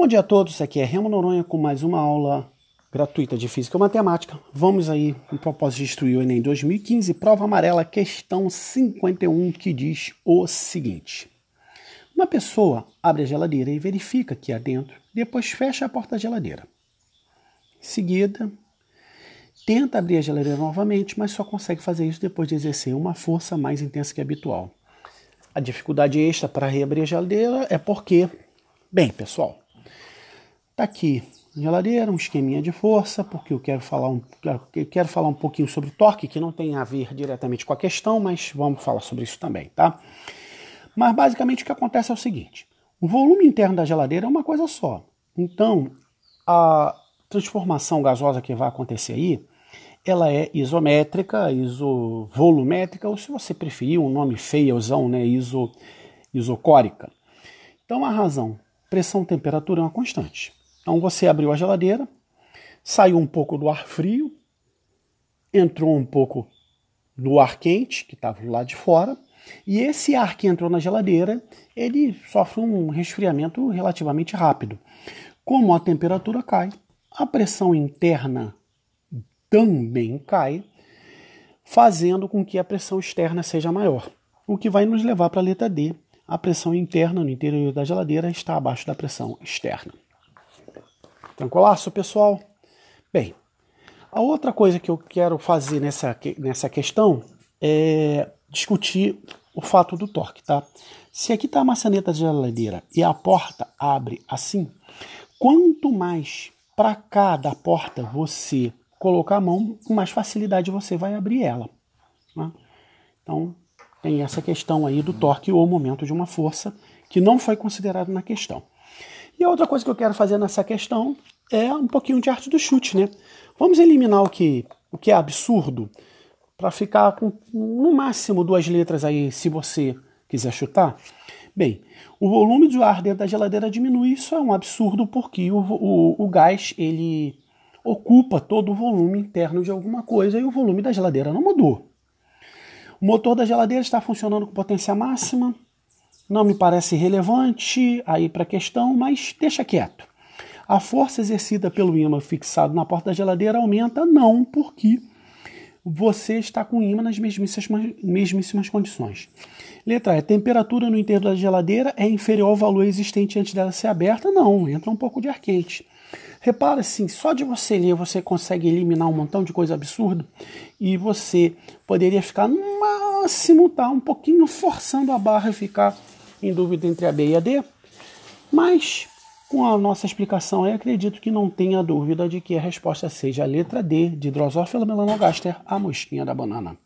Bom dia a todos, aqui é Remo Noronha com mais uma aula gratuita de Física e Matemática. Vamos aí, com o propósito de instruir o Enem 2015, prova amarela, questão 51, que diz o seguinte. Uma pessoa abre a geladeira e verifica que há dentro, depois fecha a porta da geladeira. Em seguida, tenta abrir a geladeira novamente, mas só consegue fazer isso depois de exercer uma força mais intensa que a habitual. A dificuldade extra para reabrir a geladeira é porque, bem, pessoal, Está aqui geladeira, um esqueminha de força, porque eu quero falar um, eu quero falar um pouquinho sobre torque, que não tem a ver diretamente com a questão, mas vamos falar sobre isso também, tá? Mas basicamente o que acontece é o seguinte: o volume interno da geladeira é uma coisa só. Então, a transformação gasosa que vai acontecer aí, ela é isométrica, isovolumétrica, ou se você preferir um nome feiozão, né, iso, isocórica. Então, a razão, pressão, temperatura é uma constante. Então você abriu a geladeira, saiu um pouco do ar frio, entrou um pouco do ar quente que estava lá de fora, e esse ar que entrou na geladeira, ele sofre um resfriamento relativamente rápido. Como a temperatura cai, a pressão interna também cai, fazendo com que a pressão externa seja maior, o que vai nos levar para a letra D. A pressão interna no interior da geladeira está abaixo da pressão externa. Tranquilaço, pessoal? Bem, a outra coisa que eu quero fazer nessa, nessa questão é discutir o fato do torque, tá? Se aqui está a maçaneta de geladeira e a porta abre assim, quanto mais para cada da porta você colocar a mão, mais facilidade você vai abrir ela. Né? Então, tem essa questão aí do torque ou momento de uma força que não foi considerado na questão. E a outra coisa que eu quero fazer nessa questão é um pouquinho de arte do chute, né? Vamos eliminar o que, o que é absurdo para ficar com no máximo duas letras aí, se você quiser chutar. Bem, o volume de ar dentro da geladeira diminui, isso é um absurdo porque o, o, o gás ele ocupa todo o volume interno de alguma coisa e o volume da geladeira não mudou. O motor da geladeira está funcionando com potência máxima, não me parece relevante aí para a questão, mas deixa quieto. A força exercida pelo ímã fixado na porta da geladeira aumenta? Não, porque você está com o ímã nas mesmíssimas, mesmíssimas condições. Letra E. Temperatura no interior da geladeira é inferior ao valor existente antes dela ser aberta? Não, entra um pouco de ar quente. Repara assim, só de você ler você consegue eliminar um montão de coisa absurda e você poderia ficar no máximo, tá? Um pouquinho forçando a barra e ficar em dúvida entre a B e a D, mas com a nossa explicação acredito que não tenha dúvida de que a resposta seja a letra D de Drosophila melanogaster, a mosquinha da banana.